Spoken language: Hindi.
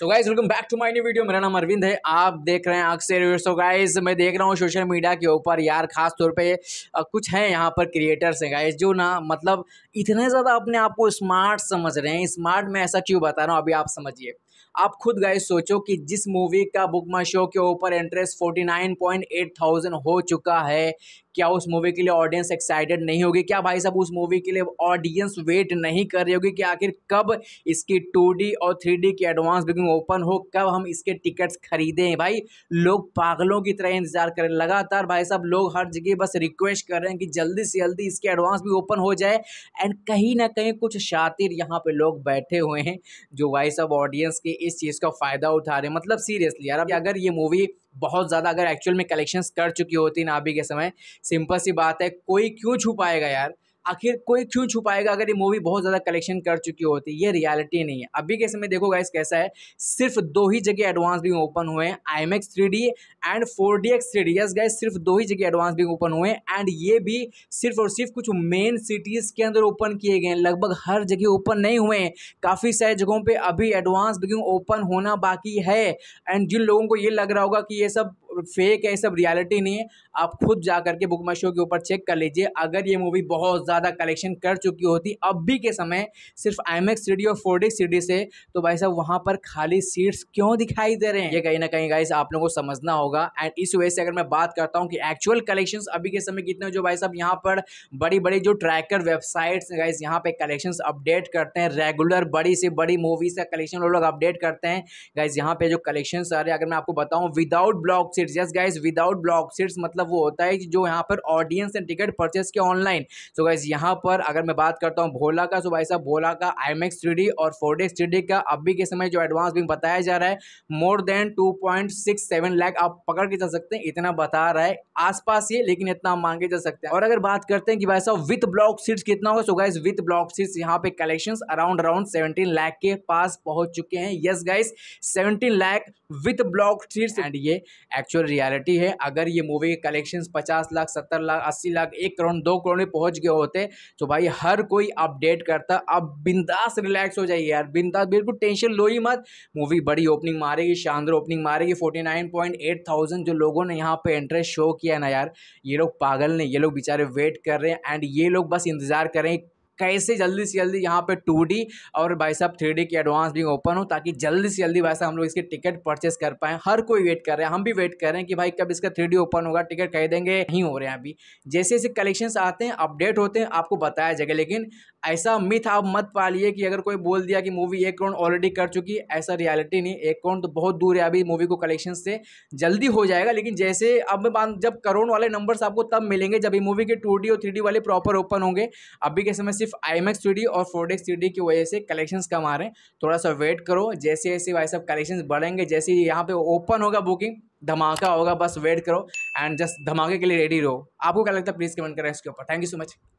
तो guys welcome back to my new video मेरा नाम अरविंद है आप देख रहे हैं अक्सर सो गाइज मैं देख रहा हूँ सोशल मीडिया के ऊपर यार खास तौर पे कुछ हैं यहाँ पर क्रिएटर्स हैं गाइज जो ना मतलब इतने ज़्यादा अपने आप को स्मार्ट समझ रहे हैं स्मार्ट मैं ऐसा क्यों बता रहा हूँ अभी आप समझिए आप खुद गाइज सोचो कि जिस मूवी का बुक माई शो के ऊपर इंटरेस्ट फोर्टी थाउजेंड हो चुका है क्या उस मूवी के लिए ऑडियंस एक्साइटेड नहीं होगी क्या भाई साहब उस मूवी के लिए ऑडियंस वेट नहीं कर रही होगी कि आखिर कब इसकी टू और थ्री की एडवांस बुकिंग ओपन हो कब हम इसके टिकट्स खरीदें भाई लोग पागलों की तरह इंतजार करें लगातार भाई साहब लोग हर जगह बस रिक्वेस्ट कर रहे हैं कि जल्दी से जल्दी इसके एडवांस भी ओपन हो जाए एंड कहीं ना कहीं कुछ शातिर यहाँ पे लोग बैठे हुए हैं जो भाई साहब ऑडियंस के इस चीज़ का फ़ायदा उठा रहे हैं मतलब सीरियसली यार अगर ये मूवी बहुत ज़्यादा अगर एक्चुअल में कलेक्शंस कर चुकी होती अभी के समय सिंपल सी बात है कोई क्यों छू पाएगा यार आखिर कोई क्यों छुपाएगा अगर ये मूवी बहुत ज़्यादा कलेक्शन कर चुकी होती ये रियलिटी नहीं है अभी के समय देखो गाइस कैसा है सिर्फ दो ही जगह एडवांस बिंग ओपन हुए हैं I M X three D and four D X three D yes guys सिर्फ दो ही जगह एडवांस बिंग ओपन हुए हैं एंड ये भी सिर्फ और सिर्फ कुछ मेन सिटीज़ के अंदर ओपन किए गए हैं लगभग हर जगह ओपन नहीं हुए हैं काफ़ी सारे जगहों पर अभी एडवांस बिंग ओपन होना बाकी है एंड जिन लोगों को ये लग रहा होगा कि ये सब फेक है सब रियलिटी नहीं है आप खुद जा करके बुक माई शो के ऊपर चेक कर लीजिए अगर ये मूवी बहुत ज़्यादा कलेक्शन कर चुकी होती अब भी के समय सिर्फ आई एम और फोर डी से तो भाई साहब वहाँ पर खाली सीट्स क्यों दिखाई दे रहे हैं ये कहीं ना कहीं गाइस आप लोगों को समझना होगा एंड इस वजह से अगर मैं बात करता हूँ कि एक्चुअल कलेक्शन अभी के समय कितने जो भाई साहब यहाँ पर बड़ी बड़ी जो ट्रैकर वेबसाइट्स गाइस यहाँ पे कलेक्शन अपडेट करते हैं रेगुलर बड़ी से बड़ी मूवीज का कलेक्शन वो लोग अपडेट करते हैं गाइज यहाँ पे जो कलेक्शन आ रहे हैं अगर मैं आपको बताऊँ विदाउट ब्लॉक से seats yes guys without block seats मतलब वो होता है कि जो यहाँ पर ऑडियंस ने टिकट परचेस किया ऑनलाइन सो गाइज यहाँ पर अगर मैं बात करता हूँ भोला का सो भाई साहब भोला का आई एम और फोर डे का अभी के समय जो एडवांस बिंग बताया जा रहा है मोर देन टू लाख आप पकड़ के जा सकते हैं इतना बता रहा है आसपास ये लेकिन इतना मांगे जा सकते हैं और अगर बात करते हैं कि भाई साहब विथ ब्लॉक सीट्स कितना होगा so guys with block seats यहाँ पे collection around around seventeen lakh के पास पहुंच चुके हैं yes guys seventeen lakh with block seats and ये एक्चुअल एक्चुअल रियलिटी है अगर ये मूवी के कलेक्शन पचास लाख सत्तर लाख अस्सी लाख एक करोड़ दो करोड़ में पहुंच गए होते तो भाई हर कोई अपडेट करता अब बिंदास रिलैक्स हो जाइए यार बिंदास बिल्कुल टेंशन लो ही मत मूवी बड़ी ओपनिंग मारेगी शानदार ओपनिंग मारेगी forty nine point eight thousand जो लोगों ने यहाँ पर इंटरेस्ट शो किया ना यार ये लोग पागल नहीं ये लोग बेचारे वेट कर रहे हैं एंड ये लोग बस इंतज़ार कर रहे हैं कैसे जल्दी से जल्दी यहाँ पे टू और भाई साहब थ्री की एडवांस भी ओपन हो ताकि जल्दी से जल्दी भाई साहब हम लोग इसके टिकट परचेस कर पाएँ हर कोई वेट कर रहे हैं हम भी वेट कर रहे हैं कि भाई कब इसका थ्री ओपन होगा टिकट कह देंगे नहीं हो रहे हैं अभी जैसे जैसे कलेक्शंस आते हैं अपडेट होते हैं आपको बताया जाएगा लेकिन ऐसा मिथ आप मत पालिए कि अगर कोई बोल दिया कि मूवी एक करोड़ ऑलरेडी कर चुकी है ऐसा रियलिटी नहीं एक करोड़ तो बहुत दूर है अभी मूवी को कलेक्शन से जल्दी हो जाएगा लेकिन जैसे अब जब करोड़ वाले नंबर्स आपको तब मिलेंगे जब ये मूवी के टू और थ्री वाले प्रॉपर ओपन होंगे अभी के समय से सिर्फ आई एम और फोर डेक्स की वजह से कलेक्शन कम आ रहे हैं थोड़ा सा वेट करो जैसे जैसे भाई साहब कलेक्शन बढ़ेंगे जैसे ही यहाँ पे ओपन होगा बुकिंग धमाका होगा बस वेट करो एंड जस्ट धमाके के लिए रेडी रहो आपको क्या लगता है प्लीज़ कमेंट करें इसके ऊपर थैंक यू सो मच